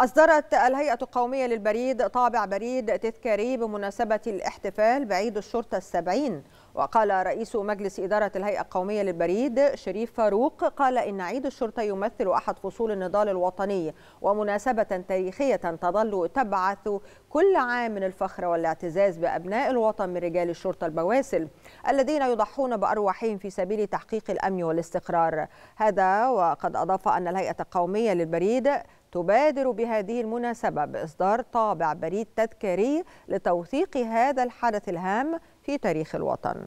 أصدرت الهيئة القومية للبريد طابع بريد تذكاري بمناسبة الاحتفال بعيد الشرطة السبعين وقال رئيس مجلس إدارة الهيئة القومية للبريد شريف فاروق قال إن عيد الشرطة يمثل أحد فصول النضال الوطني ومناسبة تاريخية تظل تبعث كل عام من الفخر والاعتزاز بأبناء الوطن من رجال الشرطة البواسل الذين يضحون بأرواحهم في سبيل تحقيق الأمن والاستقرار هذا وقد أضاف أن الهيئة القومية للبريد تبادر بهذه المناسبة بإصدار طابع بريد تذكاري لتوثيق هذا الحدث الهام في تاريخ الوطن